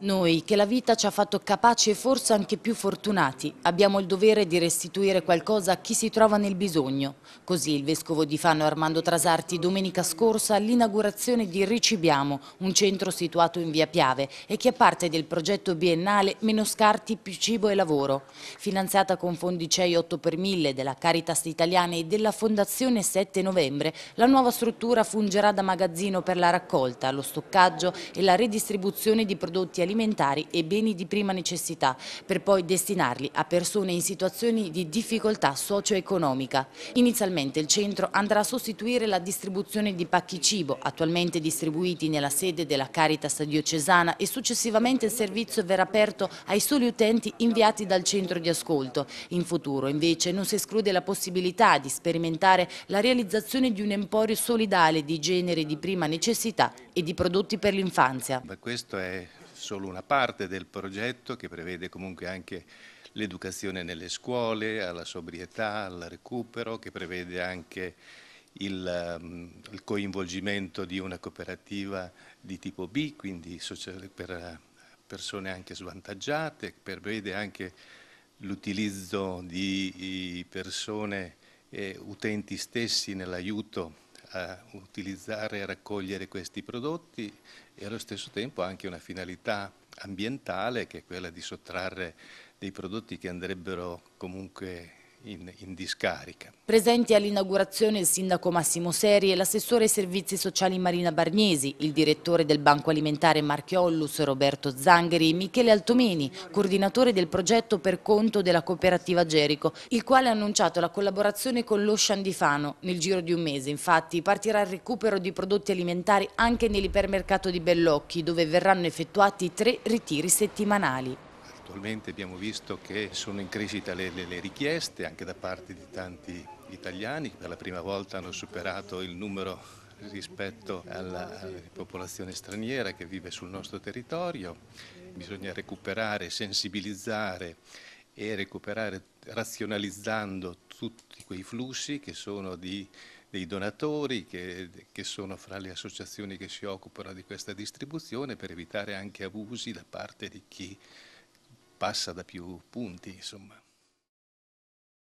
Noi, che la vita ci ha fatto capaci e forse anche più fortunati, abbiamo il dovere di restituire qualcosa a chi si trova nel bisogno. Così il vescovo di Fano Armando Trasarti domenica scorsa all'inaugurazione di Ricibiamo, un centro situato in via Piave e che è parte del progetto biennale Meno scarti, più cibo e lavoro. Finanziata con fondi CEI 8 per 1000 della Caritas Italiana e della Fondazione 7 Novembre, la nuova struttura fungerà da magazzino per la raccolta, lo stoccaggio e la redistribuzione di prodotti alimentari alimentari e beni di prima necessità, per poi destinarli a persone in situazioni di difficoltà socio-economica. Inizialmente il centro andrà a sostituire la distribuzione di pacchi cibo, attualmente distribuiti nella sede della Caritas diocesana e successivamente il servizio verrà aperto ai soli utenti inviati dal centro di ascolto. In futuro invece non si esclude la possibilità di sperimentare la realizzazione di un emporio solidale di generi di prima necessità e di prodotti per l'infanzia. Questo è solo una parte del progetto che prevede comunque anche l'educazione nelle scuole, alla sobrietà, al recupero, che prevede anche il, ehm, il coinvolgimento di una cooperativa di tipo B, quindi per eh, persone anche svantaggiate, che prevede anche l'utilizzo di persone eh, utenti stessi nell'aiuto a utilizzare e a raccogliere questi prodotti e allo stesso tempo anche una finalità ambientale che è quella di sottrarre dei prodotti che andrebbero comunque in, in discarica. Presenti all'inaugurazione il sindaco Massimo Seri e l'assessore ai servizi sociali Marina Bargnesi, il direttore del Banco Alimentare Marchiollus Roberto Zangheri, Michele Altomini, coordinatore del progetto per conto della cooperativa Gerico, il quale ha annunciato la collaborazione con l'Ocean di Fano. Nel giro di un mese, infatti, partirà il recupero di prodotti alimentari anche nell'ipermercato di Bellocchi, dove verranno effettuati tre ritiri settimanali. Attualmente abbiamo visto che sono in crescita le, le, le, richieste anche da parte di tanti italiani che per la prima volta hanno superato il numero rispetto alla, alla popolazione straniera che vive sul nostro territorio. Bisogna recuperare, sensibilizzare e recuperare razionalizzando tutti quei flussi che sono di, dei donatori, che, che, sono fra le associazioni che si occupano di questa distribuzione per evitare anche abusi da parte di chi passa da più punti, insomma.